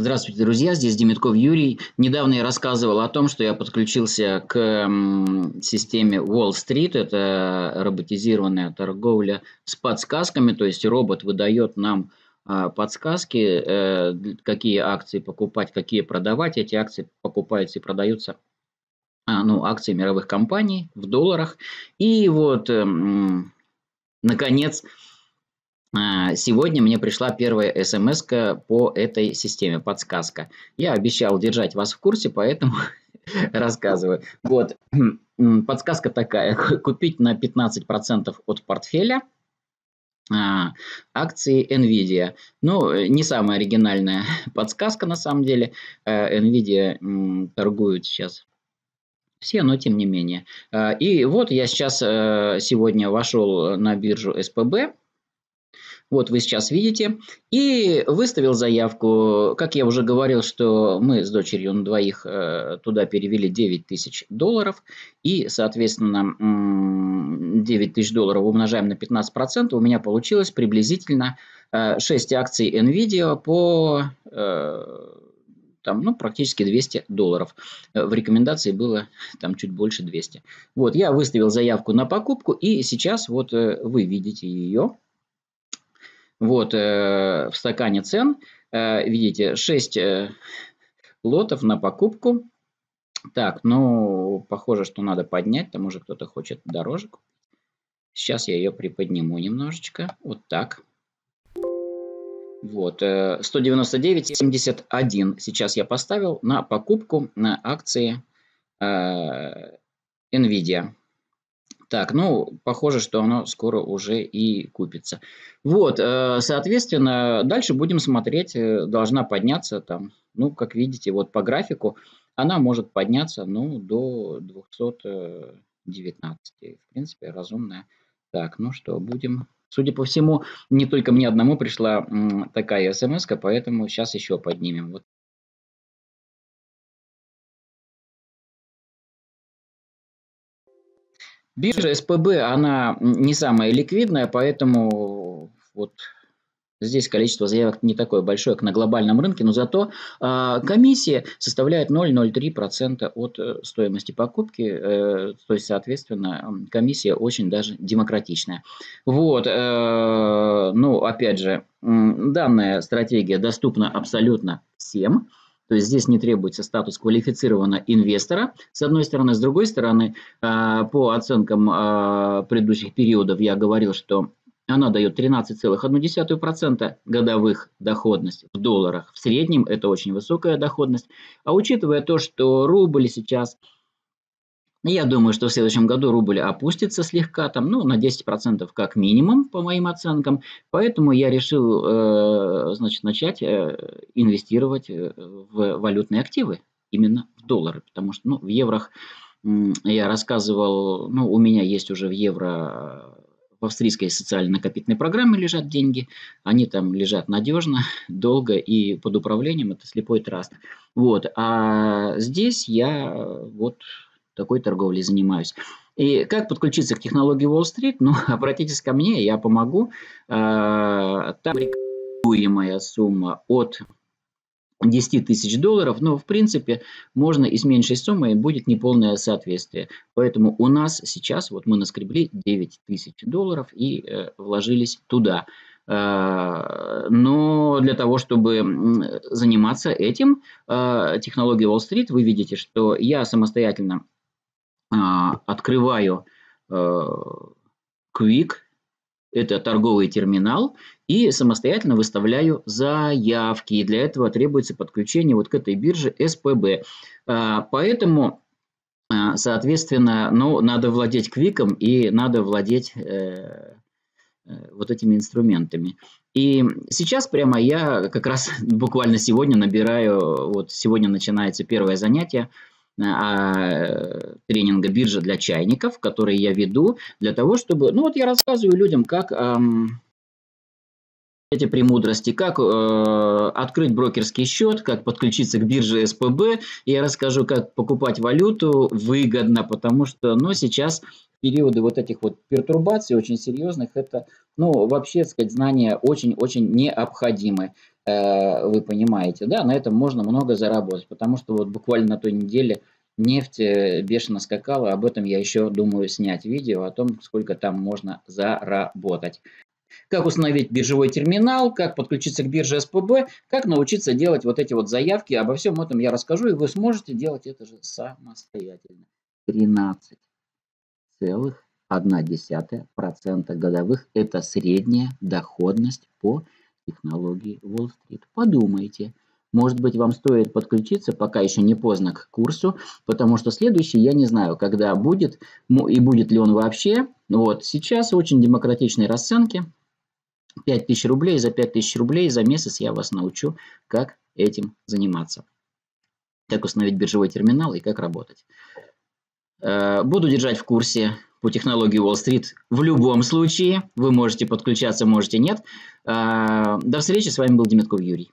Здравствуйте, друзья, здесь Демитков Юрий. Недавно я рассказывал о том, что я подключился к системе Wall Street, это роботизированная торговля с подсказками, то есть робот выдает нам а, подсказки, э, какие акции покупать, какие продавать. Эти акции покупаются и продаются а, ну, акции мировых компаний в долларах. И вот, эм, наконец, а, сегодня мне пришла первая смс по этой системе, подсказка. Я обещал держать вас в курсе, поэтому рассказываю. Вот, хм, подсказка такая. Купить на 15% от портфеля а, акции NVIDIA. Ну, э, не самая оригинальная подсказка на самом деле. Э, NVIDIA торгуют сейчас все, но тем не менее. А, и вот я сейчас э, сегодня вошел на биржу СПБ вот вы сейчас видите. И выставил заявку. Как я уже говорил, что мы с дочерью на двоих э, туда перевели 9 тысяч долларов. И, соответственно, 9 тысяч долларов умножаем на 15%. У меня получилось приблизительно 6 э, акций NVIDIA по э, там, ну, практически 200 долларов. В рекомендации было там чуть больше 200. Вот, я выставил заявку на покупку, и сейчас вот вы видите ее. Вот э, в стакане цен, э, видите, 6 э, лотов на покупку. Так, ну, похоже, что надо поднять, там уже кто-то хочет дороже Сейчас я ее приподниму немножечко, вот так. Вот, 199.71 э, сейчас я поставил на покупку на акции э, NVIDIA. Так, ну, похоже, что оно скоро уже и купится. Вот, э, соответственно, дальше будем смотреть. Э, должна подняться там, ну, как видите, вот по графику, она может подняться, ну, до 219. В принципе, разумная. Так, ну что, будем... Судя по всему, не только мне одному пришла такая смс поэтому сейчас еще поднимем. Вот Биржа СПБ, она не самая ликвидная, поэтому вот Здесь количество заявок не такое большое, как на глобальном рынке, но зато э, комиссия составляет 0,03% от э, стоимости покупки, э, то есть, соответственно, комиссия очень даже демократичная. Вот, э, ну, опять же, данная стратегия доступна абсолютно всем. То есть здесь не требуется статус квалифицированного инвестора, с одной стороны. С другой стороны, а, по оценкам а, предыдущих периодов я говорил, что она дает 13,1% годовых доходность в долларах. В среднем это очень высокая доходность. А учитывая то, что рубль сейчас – ну, я думаю, что в следующем году рубль опустится слегка, там, ну, на 10% как минимум, по моим оценкам. Поэтому я решил, э, значит, начать э, инвестировать э, в валютные активы, именно в доллары, потому что, ну, в еврох э, я рассказывал, ну, у меня есть уже в евро в австрийской социально-накопительной программе лежат деньги. Они там лежат надежно, долго и под управлением. Это слепой траст. Вот. А здесь я вот такой торговлей занимаюсь. И как подключиться к технологии Уолл-стрит? Ну, обратитесь ко мне, я помогу. А, там рекомендуемая сумма от 10 тысяч долларов, но в принципе можно и с меньшей суммой будет неполное соответствие. Поэтому у нас сейчас, вот мы наскребли 9 тысяч долларов и э, вложились туда. Э, но для того, чтобы заниматься этим, э, технология Wall Street, вы видите, что я самостоятельно а, открываю Quick, э, это торговый терминал, и самостоятельно выставляю заявки. И для этого требуется подключение вот к этой бирже SPB. А, поэтому, а, соответственно, ну, надо владеть квиком и надо владеть э, э, вот этими инструментами. И сейчас прямо я как раз буквально сегодня набираю, вот сегодня начинается первое занятие, а, тренинга «Биржа для чайников», который я веду для того, чтобы... Ну вот я рассказываю людям, как эм, эти премудрости, как э, открыть брокерский счет, как подключиться к бирже СПБ. я расскажу, как покупать валюту выгодно, потому что ну, сейчас периоды вот этих вот пертурбаций очень серьезных, это, ну, вообще, сказать, знания очень-очень необходимы. Э, вы понимаете, да, на этом можно много заработать, потому что вот буквально на той неделе нефть э, бешено скакала, об этом я еще думаю снять видео, о том, сколько там можно заработать. Как установить биржевой терминал, как подключиться к бирже СПБ, как научиться делать вот эти вот заявки. Обо всем этом я расскажу, и вы сможете делать это же самостоятельно. 13,1% годовых – это средняя доходность по технологии Уолл-стрит. Подумайте. Может быть, вам стоит подключиться, пока еще не поздно, к курсу, потому что следующий я не знаю, когда будет и будет ли он вообще. Вот сейчас очень демократичные расценки. 5000 рублей, за 5000 рублей за месяц я вас научу, как этим заниматься. Как установить биржевой терминал и как работать. Э, буду держать в курсе по технологии Уолл-стрит. В любом случае, вы можете подключаться, можете нет. А, до встречи, с вами был Демятков Юрий.